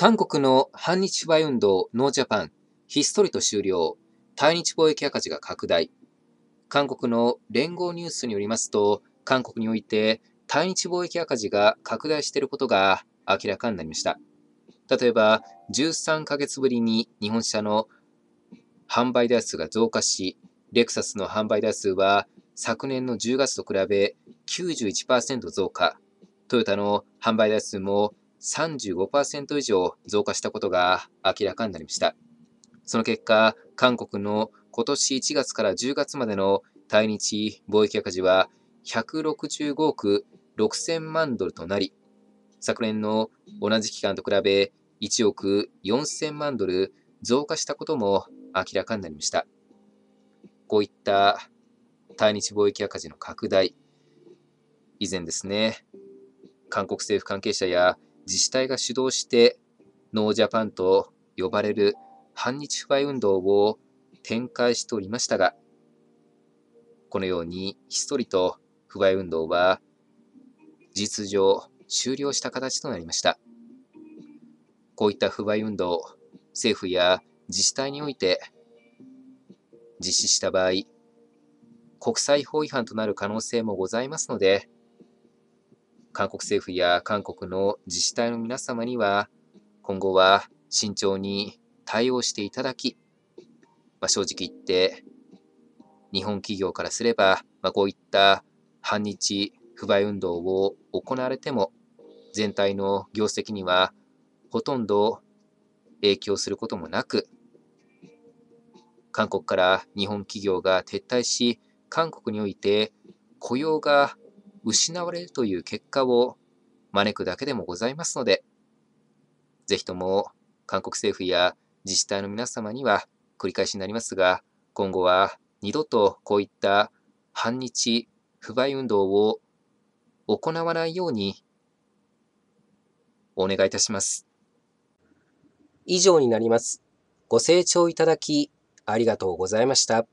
韓国の反日不買運動ノージャパン、ひっそりと終了、対日貿易赤字が拡大。韓国の連合ニュースによりますと、韓国において対日貿易赤字が拡大していることが明らかになりました。例えば、13ヶ月ぶりに日本車の販売台数が増加し、レクサスの販売台数は昨年の10月と比べ91%増加、トヨタの販売台数も35%以上増加したことが明らかになりました。その結果、韓国の今年1月から10月までの対日貿易赤字は165億6000万ドルとなり、昨年の同じ期間と比べ1億4000万ドル増加したことも明らかになりました。こういった対日貿易赤字の拡大、以前ですね、韓国政府関係者や自治体が主導してノージャパンと呼ばれる反日腐敗運動を展開しておりましたが、このようにひっそりと不買運動は実情終了した形となりました。こういった不買運動、政府や自治体において実施した場合、国際法違反となる可能性もございますので、韓国政府や韓国の自治体の皆様には、今後は慎重に対応していただき、まあ、正直言って、日本企業からすれば、まあ、こういった反日不買運動を行われても、全体の業績にはほとんど影響することもなく、韓国から日本企業が撤退し、韓国において雇用が失われるという結果を招くだけでもございますので、ぜひとも韓国政府や自治体の皆様には繰り返しになりますが、今後は二度とこういった反日不買運動を行わないようにお願いいたします。以上になります。ご清聴いただきありがとうございました。